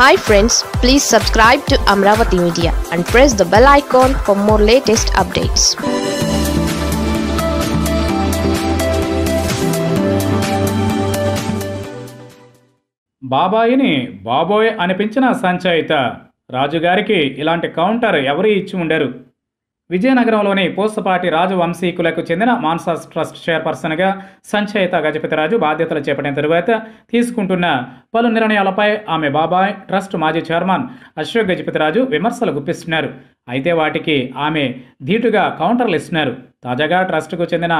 hi friends please subscribe to Amaravati media and press the bell icon for more latest updates బాబాయిని బాబోయ్ అనిపించిన సంచాయిత రాజుగారికి ఇలాంటి కౌంటర్ ఎవరు ఇచ్చి ఉండరు విజయనగరంలోని రాజు రాజవంశీకులకు చెందిన మాన్సాస్ ట్రస్ట్ చైర్పర్సన్గా సంచయిత గజపతిరాజు బాధ్యతలు చేపట్టిన తరువాత తీసుకుంటున్న పలు నిర్ణయాలపై ఆమె బాబాయ్ ట్రస్ట్ మాజీ చైర్మన్ అశోక్ గజపతిరాజు విమర్శలు గుప్పిస్తున్నారు అయితే వాటికి ఆమె ధీటుగా కౌంటర్లు ఇస్తున్నారు తాజాగా ట్రస్టుకు చెందిన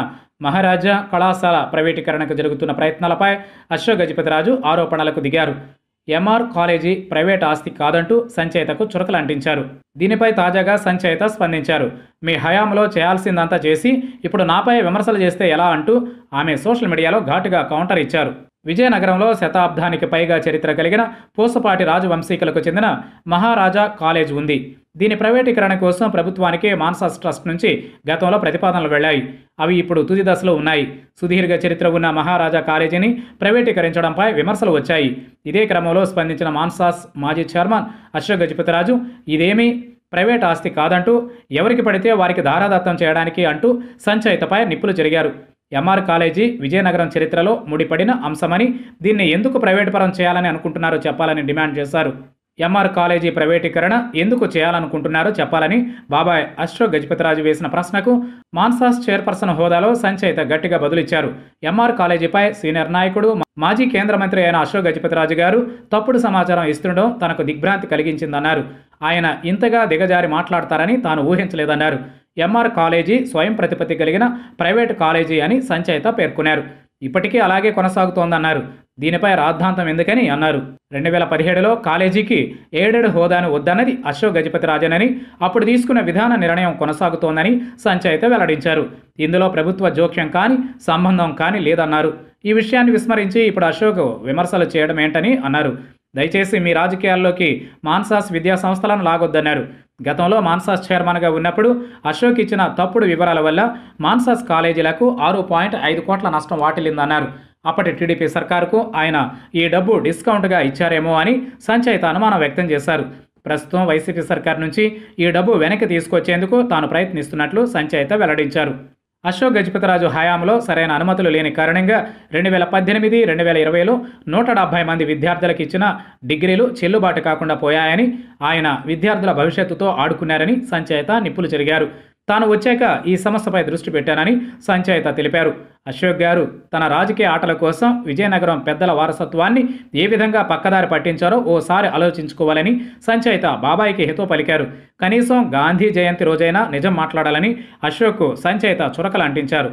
మహారాజా కళాశాల ప్రైవేటీకరణకు జరుగుతున్న ప్రయత్నాలపై అశోక్ గజపతిరాజు ఆరోపణలకు దిగారు ఎంఆర్ కాలేజీ ప్రైవేట్ ఆస్తి కాదంటూ సంచయితకు చురకలు అంటించారు దీనిపై తాజాగా సంచయిత స్పందించారు మీ హయాంలో చేయాల్సిందంతా చేసి ఇప్పుడు నాపై విమర్శలు చేస్తే ఎలా అంటూ ఆమె సోషల్ మీడియాలో ఘాటుగా కౌంటర్ ఇచ్చారు విజయనగరంలో శతాబ్దానికి పైగా చరిత్ర కలిగిన పూసపాటి రాజవంశీకులకు చెందిన మహారాజా కాలేజ్ ఉంది దీని ప్రైవేటీకరణ కోసం ప్రభుత్వానికి మాన్సాస్ ట్రస్ట్ నుంచి గతంలో ప్రతిపాదనలు వెళ్లాయి అవి ఇప్పుడు తుది దశలో ఉన్నాయి సుదీర్ఘ చరిత్ర ఉన్న మహారాజా కాలేజీని ప్రైవేటీకరించడంపై విమర్శలు వచ్చాయి ఇదే క్రమంలో స్పందించిన మాన్సాస్ మాజీ చైర్మన్ అశ్వక్ గజపతిరాజు ఇదేమీ ప్రైవేట్ ఆస్తి కాదంటూ ఎవరికి పడితే వారికి దారాదత్తం చేయడానికి అంటూ సంచయితపై నిప్పులు జరిగారు ఎంఆర్ కాలేజీ విజయనగరం చరిత్రలో ముడిపడిన అంశమని దీన్ని ఎందుకు ప్రైవేట్ పరం చేయాలని అనుకుంటున్నారో చెప్పాలని డిమాండ్ చేశారు ఎంఆర్ కాలేజీ ప్రైవేటీకరణ ఎందుకు చేయాలనుకుంటున్నారో చెప్పాలని బాబాయ్ అశోక్ గజపతిరాజు వేసిన ప్రశ్నకు మాన్సాస్ చైర్పర్సన్ హోదాలో సంచయిత గట్టిగా బదులిచ్చారు ఎంఆర్ కాలేజీపై సీనియర్ నాయకుడు మాజీ కేంద్ర మంత్రి అయిన అశోక్ గజపతిరాజు గారు తప్పుడు సమాచారం ఇస్తుండడం తనకు దిగ్భ్రాంతి కలిగించిందన్నారు ఆయన ఇంతగా దిగజారి మాట్లాడతారని తాను ఊహించలేదన్నారు ఎంఆర్ కాలేజీ స్వయం ప్రతిపత్తి కలిగిన ప్రైవేటు కాలేజీ అని సంచయిత పేర్కొన్నారు ఇప్పటికీ అలాగే కొనసాగుతోందన్నారు దీనిపై రాద్ధాంతం ఎందుకని అన్నారు రెండు వేల పదిహేడులో కాలేజీకి ఏడెడు హోదాను వద్దన్నది అశోక్ గజపతి రాజనని అప్పుడు తీసుకున్న విధాన నిర్ణయం కొనసాగుతోందని సంచయిత వెల్లడించారు ఇందులో ప్రభుత్వ జోక్యం కాని సంబంధం కాని లేదన్నారు ఈ విషయాన్ని విస్మరించి ఇప్పుడు అశోక్ విమర్శలు చేయడం ఏంటని అన్నారు దయచేసి మీ రాజకీయాల్లోకి మాన్సాస్ విద్యా సంస్థలను లాగొద్దన్నారు గతంలో మాన్సాస్ చైర్మన్గా ఉన్నప్పుడు అశోక్ ఇచ్చిన తప్పుడు వివరాల వల్ల మాన్సాస్ కాలేజీలకు ఆరు పాయింట్ ఐదు కోట్ల నష్టం వాటిల్లిందన్నారు అప్పటి టీడీపీ సర్కారుకు ఆయన ఈ డబ్బు డిస్కౌంట్గా ఇచ్చారేమో అని సంచయిత అనుమానం వ్యక్తం చేశారు ప్రస్తుతం వైసీపీ సర్కార్ నుంచి ఈ డబ్బు వెనక్కి తీసుకొచ్చేందుకు తాను ప్రయత్నిస్తున్నట్లు సంచయిత వెల్లడించారు అశోక్ గజపతిరాజు హయాంలో సరైన అనుమతులు లేని కారణంగా రెండు వేల పద్దెనిమిది రెండు వేల ఇరవైలో నూట డెబ్బై మంది విద్యార్థులకు ఇచ్చిన డిగ్రీలు చెల్లుబాటు కాకుండా పోయాయని ఆయన విద్యార్థుల భవిష్యత్తుతో ఆడుకున్నారని సంచయిత నిప్పులు జరిగారు తాను వచ్చాక ఈ సమస్యపై దృష్టి పెట్టానని సంచయిత తెలిపారు అశోక్ గారు తన రాజకీయ ఆటల కోసం విజయనగరం పెద్దల వారసత్వాన్ని ఏ విధంగా పక్కదారి పట్టించారో ఓసారి ఆలోచించుకోవాలని సంచయిత బాబాయికి హితో పలికారు కనీసం గాంధీ జయంతి రోజైనా నిజం మాట్లాడాలని అశోక్ సంచయిత చురకలు అంటించారు